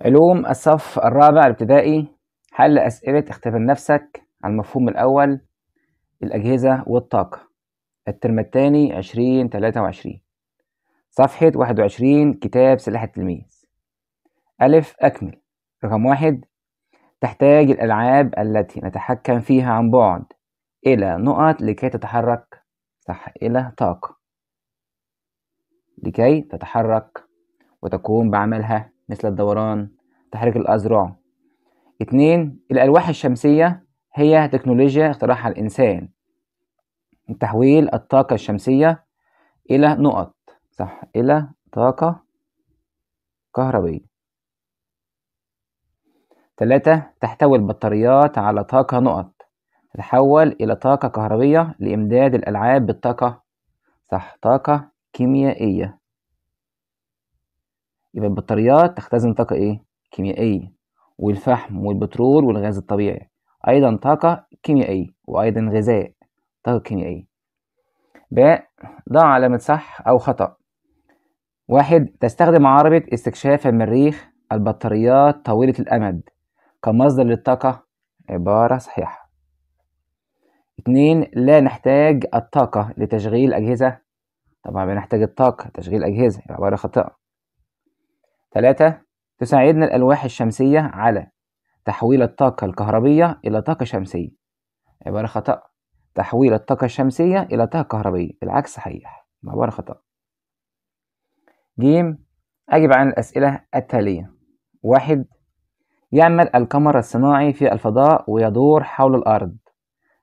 علوم الصف الرابع الابتدائي حل أسئلة اختبر نفسك عن المفهوم الأول الأجهزة والطاقة الترم الثاني عشرين تلاتة وعشرين صفحة واحد وعشرين كتاب سلاح التلميذ ألف أكمل رقم واحد تحتاج الألعاب التي نتحكم فيها عن بعد إلى نقط لكي تتحرك صح إلى طاقة لكي تتحرك وتقوم بعملها مثل الدوران تحريك الأذرع اتنين الألواح الشمسية هي تكنولوجيا اخترعها الإنسان تحويل الطاقة الشمسية إلى نقط صح إلى طاقة كهربية ثلاثة تحتوي البطاريات على طاقة نقط تتحول إلى طاقة كهربية لإمداد الألعاب بالطاقة صح طاقة كيميائية يبقى البطاريات تختزن طاقة إيه؟ كيميائية والفحم والبترول والغاز الطبيعي أيضا طاقة كيميائية وأيضا غذاء طاقة كيميائية باء ضع علامة صح أو خطأ واحد تستخدم عربة استكشاف المريخ البطاريات طويلة الأمد كمصدر للطاقة عبارة صحيحة اتنين لا نحتاج الطاقة لتشغيل أجهزة طبعا بنحتاج الطاقة لتشغيل أجهزة عبارة خاطئة ثلاثة تساعدنا الألواح الشمسية على تحويل الطاقة الكهربية إلى طاقة شمسية عبارة خطأ تحويل الطاقة الشمسية إلى طاقة كهربية العكس صحيح عبارة خطأ جيم أجب عن الأسئلة التالية واحد يعمل القمر الصناعي في الفضاء ويدور حول الأرض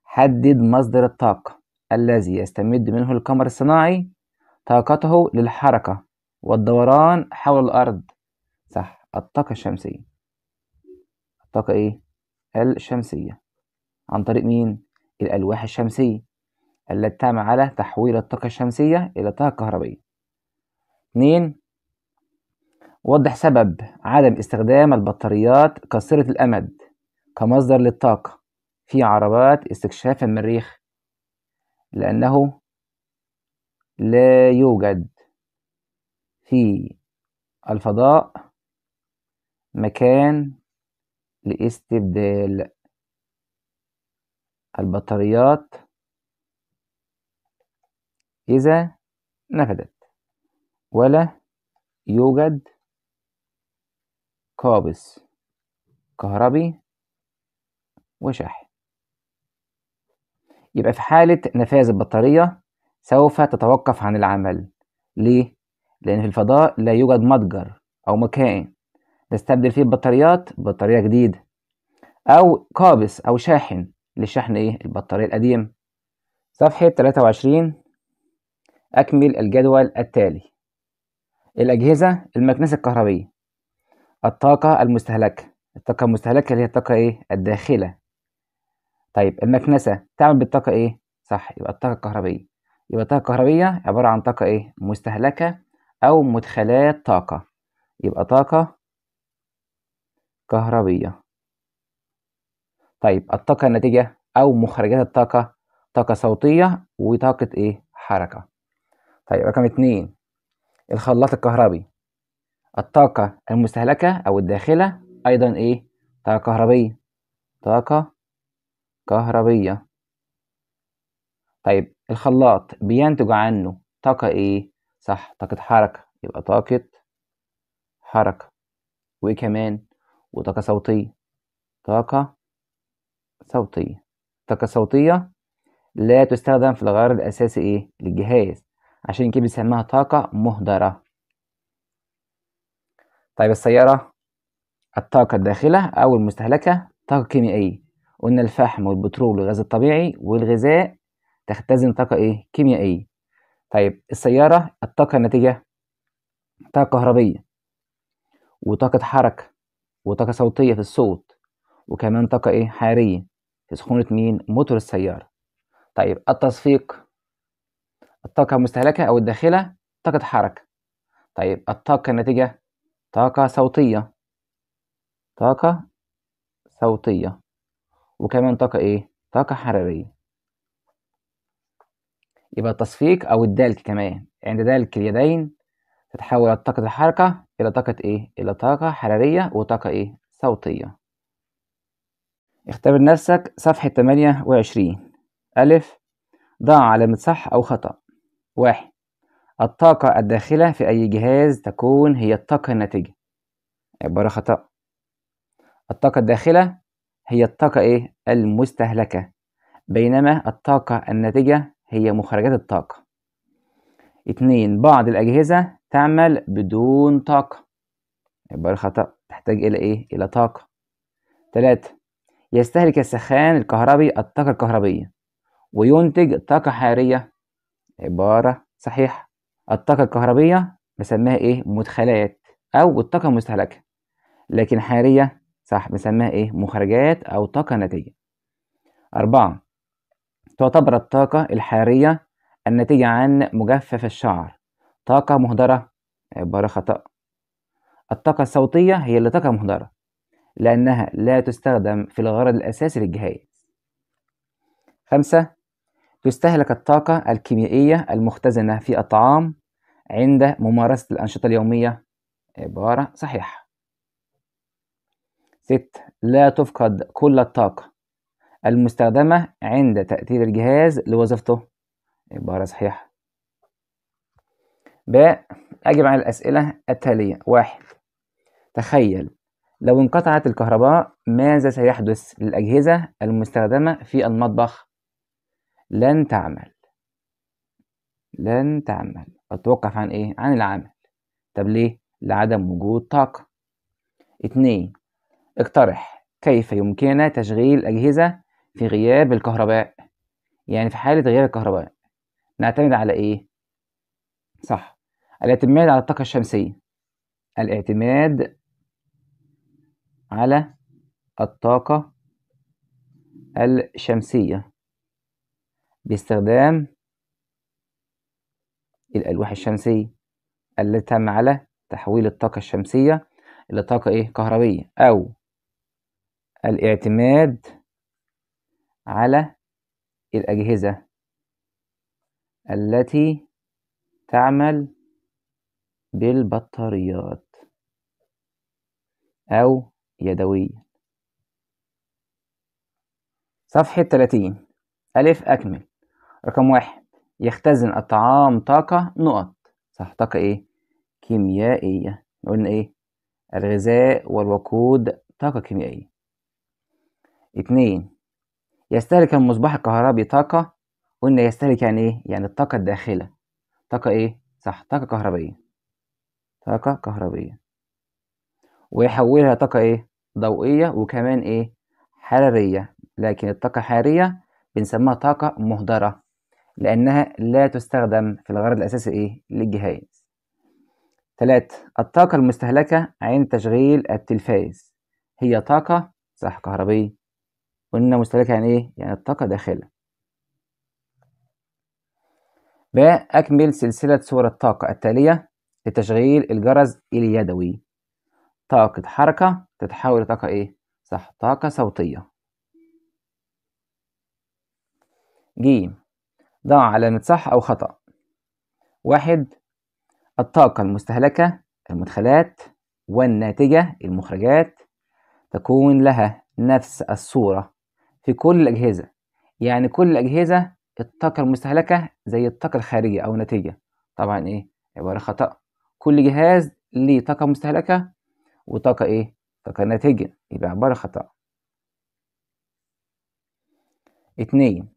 حدد مصدر الطاقة الذي يستمد منه القمر الصناعي طاقته للحركة والدوران حول الأرض الطاقة الشمسية الطاقة إيه؟ الشمسية عن طريق مين؟ الألواح الشمسية التي تعمل على تحويل الطاقة الشمسية إلى طاقة كهربية اتنين وضح سبب عدم استخدام البطاريات قصيرة الأمد كمصدر للطاقة في عربات استكشاف المريخ لأنه لا يوجد في الفضاء مكان لإستبدال البطاريات إذا نفدت ولا يوجد قابس كهربي وشحن يبقى في حالة نفاذ البطارية سوف تتوقف عن العمل ليه؟ لأن في الفضاء لا يوجد متجر أو مكان نستبدل فيه البطاريات بطارية جديدة أو قابس أو شاحن لشحن إيه البطارية القديمة صفحة 23 أكمل الجدول التالي الأجهزة المكنسة الكهربية الطاقة المستهلكة الطاقة المستهلكة اللي هي الطاقة إيه الداخلة طيب المكنسة تعمل بالطاقة إيه صح يبقى الطاقة الكهربية يبقى الطاقة الكهربية عبارة عن طاقة إيه مستهلكة أو مدخلات طاقة يبقى طاقة كهربية طيب الطاقة الناتجة أو مخرجات الطاقة طاقة صوتية وطاقة إيه حركة طيب رقم اتنين الخلاط الكهربي الطاقة المستهلكة أو الداخلة أيضا إيه طاقة كهربية طاقة كهربية طيب الخلاط بينتج عنه طاقة إيه صح طاقة حركة يبقى طاقة حركة وكمان وطاقة صوتية طاقة صوتية طاقة صوتية لا تستخدم في الغرض الأساسي إيه؟ للجهاز عشان كده بيسموها طاقة مهدرة طيب السيارة الطاقة الداخلة أو المستهلكة طاقة كيميائية قلنا الفحم والبترول والغاز الطبيعي والغذاء تختزن طاقة إيه؟ كيميائية طيب السيارة الطاقة الناتجة طاقة كهربية وطاقة حركة وطاقة صوتية في الصوت وكمان طاقة إيه حرارية في سخونة مين موتور السيارة طيب التصفيق الطاقة المستهلكة أو الداخلة طاقة حركة طيب الطاقة الناتجة طاقة صوتية طاقة صوتية وكمان طاقة إيه طاقة حرارية يبقى التصفيق أو الدلك كمان عند دلك اليدين تتحول طاقة الحركة إلى طاقة إيه؟ إلى طاقة حرارية وطاقة إيه؟ صوتية اختبر نفسك صفحة 28 ألف ضع علامة صح أو خطأ واحد الطاقة الداخلة في أي جهاز تكون هي الطاقة الناتجة عبارة خطأ الطاقة الداخلة هي الطاقة إيه؟ المستهلكة بينما الطاقة الناتجة هي مخرجات الطاقة اتنين بعض الأجهزة تعمل بدون طاقة يبقى الخطأ تحتاج إلى إيه؟ إلى طاقة تلاتة يستهلك السخان الكهربي الطاقة الكهربية وينتج طاقة حرارية عبارة صحيحة الطاقة الكهربية بسميها إيه؟ مدخلات أو الطاقة المستهلكة لكن حرارية صح بنسميها إيه؟ مخرجات أو طاقة ناتجة أربعة تعتبر الطاقة الحرارية الناتجة عن مجفف الشعر طاقة مهدرة عبارة آه، خطأ الطاقة الصوتية هي اللي طاقة مهدرة لأنها لا تستخدم في الغرض الأساسي للجهاز خمسة تستهلك الطاقة الكيميائية المختزنة في الطعام عند ممارسة الأنشطة اليومية عبارة آه، صحيحة ست لا تفقد كل الطاقة المستخدمة عند تأثير الجهاز لوظيفته عبارة آه، صحيحة باء أجب على الأسئلة التالية واحد تخيل لو انقطعت الكهرباء ماذا سيحدث للأجهزة المستخدمة في المطبخ؟ لن تعمل لن تعمل أتوقف عن إيه؟ عن العمل طب ليه؟ لعدم وجود طاقة اتنين اقترح كيف يمكننا تشغيل الأجهزة في غياب الكهرباء يعني في حالة غياب الكهرباء نعتمد على إيه؟ صح الاعتماد على الطاقة الشمسية الاعتماد على الطاقة الشمسية باستخدام الألواح الشمسية التي تم على تحويل الطاقة الشمسية إلى طاقة إيه كهربية أو الاعتماد على الأجهزة التي تعمل بالبطاريات أو يدويا صفحة 30 ألف أكمل رقم واحد يختزن الطعام طاقة نقط صح طاقة إيه؟ كيميائية قلنا إيه؟ الغذاء والوقود طاقة كيميائية اتنين يستهلك المصباح الكهربي طاقة قلنا يستهلك يعني إيه؟ يعني الطاقة الداخلة طاقة إيه؟ صح طاقة كهربائية طاقة كهربية ويحولها طاقة إيه ضوئية وكمان إيه حرارية لكن الطاقة الحرارية بنسميها طاقة مهدرة لأنها لا تستخدم في الغرض الأساسي إيه للجهاز تلاتة الطاقة المستهلكة عند تشغيل التلفاز هي طاقة صح كهربية قلنا مستهلكة يعني إيه يعني الطاقة داخلة ب أكمل سلسلة صور الطاقة التالية لتشغيل الجرس اليدوي طاقة حركة تتحول لطاقة إيه؟ صح طاقة صوتية ج ضع علامة صح أو خطأ واحد الطاقة المستهلكة المدخلات والناتجة المخرجات تكون لها نفس الصورة في كل الأجهزة يعني كل الأجهزة الطاقة المستهلكة زي الطاقة الخارجية أو الناتجة طبعا إيه عبارة خطأ كل جهاز ليه طاقة مستهلكة وطاقة إيه؟ طاقة ناتجة يبقى عبارة خطأ اتنين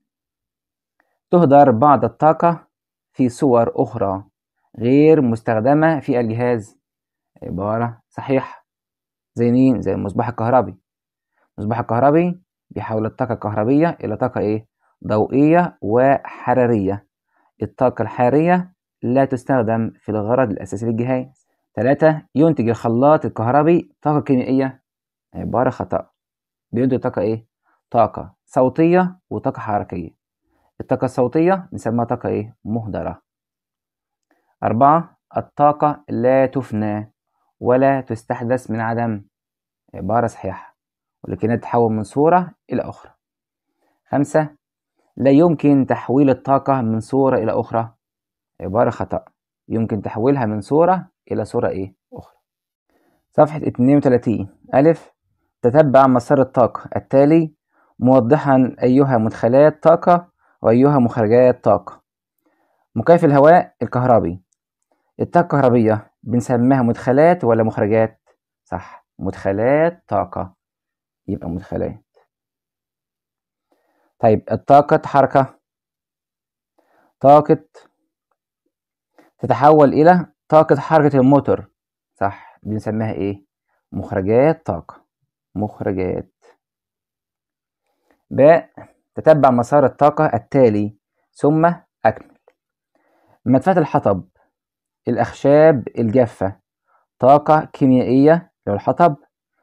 تهدر بعض الطاقة في صور أخرى غير مستخدمة في الجهاز عبارة صحيحة زي مين؟ زي المصباح الكهربي المصباح الكهربي بيحول الطاقة الكهربية إلى طاقة إيه؟ ضوئية وحرارية الطاقة الحرارية لا تستخدم في الغرض الأساسي للجهاز تلاتة ينتج الخلاط الكهربي طاقة كيميائية عبارة خطأ بينتج طاقة إيه؟ طاقة صوتية وطاقة حركية الطاقة الصوتية بنسميها طاقة إيه؟ مهدرة أربعة الطاقة لا تفنى ولا تستحدث من عدم عبارة صحيحة ولكنها تتحول من صورة إلى أخرى خمسة لا يمكن تحويل الطاقة من صورة إلى أخرى عبارة خطأ يمكن تحويلها من صورة إلى صورة إيه أخرى صفحة 32 ألف تتبع مسار الطاقة التالي موضحا أيها مدخلات طاقة وأيها مخرجات طاقة مكيف الهواء الكهربي الطاقة الكهربية بنسميها مدخلات ولا مخرجات صح مدخلات طاقة يبقى مدخلات طيب الطاقة حركة طاقة تتحول إلى طاقة حركة الموتور صح دي نسميها إيه؟ مخرجات طاقة مخرجات باء تتبع مسار الطاقة التالي ثم أكمل مدفات الحطب الأخشاب الجافة طاقة كيميائية لو الحطب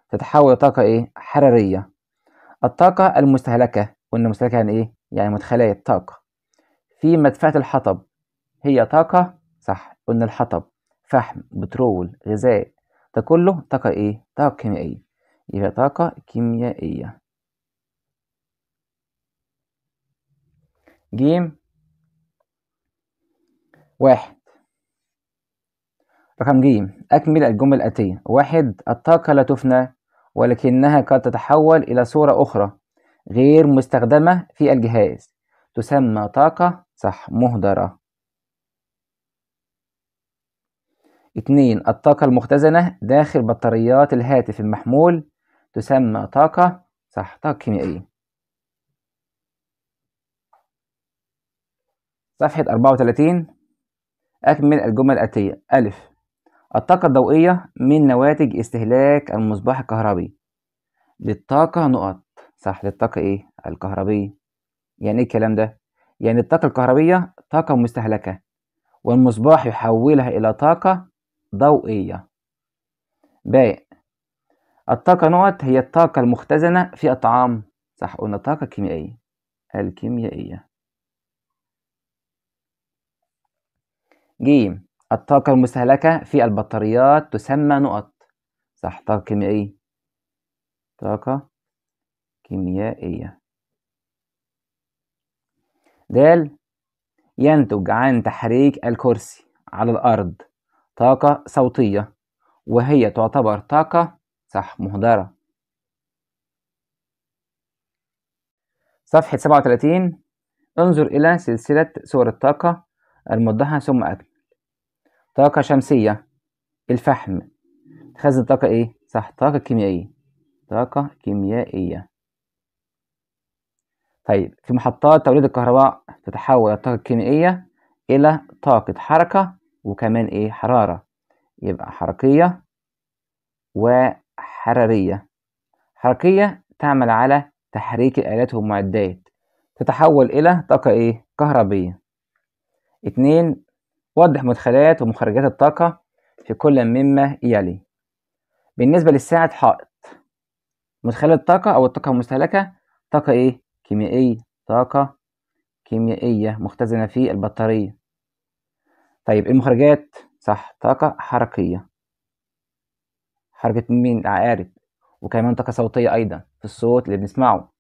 تتحول طاقه إيه؟ حرارية الطاقة المستهلكة قلنا مستهلكة يعني إيه؟ يعني مدخلات طاقة في مدفعة الحطب هي طاقة صح قلنا الحطب فحم بترول غذاء ده كله طاقة ايه طاقة كيميائية يبقى طاقة كيميائية جيم واحد رقم جيم أكمل الجمل الآتية واحد الطاقة لا تفنى ولكنها قد تتحول إلى صورة أخرى غير مستخدمة في الجهاز تسمى طاقة صح مهدرة 2 الطاقة المختزنة داخل بطاريات الهاتف المحمول تسمى طاقة صح طاقة كيميائية صفحة 34 أكمل الجمل الآتية ألف الطاقة الضوئية من نواتج استهلاك المصباح الكهربي للطاقة نقط صح للطاقة إيه؟ الكهربية يعني إيه الكلام ده؟ يعني الطاقة الكهربية طاقة مستهلكة والمصباح يحولها إلى طاقة ضوئية باء الطاقة نقط هي الطاقة المختزنة في الطعام صح قلنا طاقة كيميائية الكيميائية ج الطاقة المستهلكة في البطاريات تسمى نقط صح طاقة كيميائية طاقة كيميائية د ينتج عن تحريك الكرسي على الأرض طاقة صوتية وهي تعتبر طاقة صح مهدرة صفحة 37 انظر إلى سلسلة صور الطاقة الموضحة ثم أكمل طاقة شمسية الفحم تخزن طاقة إيه؟ صح طاقة كيميائية طاقة كيميائية طيب في محطات توليد الكهرباء تتحول الطاقة الكيميائية إلى طاقة حركة وكمان ايه حرارة يبقى حركية وحرارية حركية تعمل على تحريك الآلات والمعدات تتحول إلى طاقة ايه كهربية اتنين وضح مدخلات ومخرجات الطاقة في كل مما يلي بالنسبة للساعة حائط مدخلات الطاقة أو الطاقة المستهلكة طاقة ايه كيميائية طاقة كيميائية مختزنة في البطارية طيب المخرجات صح طاقة حركية حركة مين العقارب وكمان طاقة صوتية أيضا في الصوت اللي بنسمعه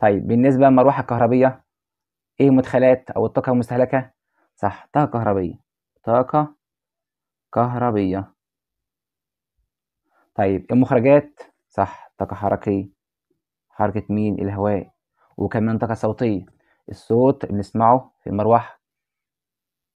طيب بالنسبة للمروحة الكهربية ايه المدخلات أو الطاقة المستهلكة صح طاقة كهربية طاقة كهربية طيب المخرجات صح طاقة حركية حركة مين الهواء وكمان طاقة صوتية الصوت اللي بنسمعه في المروحة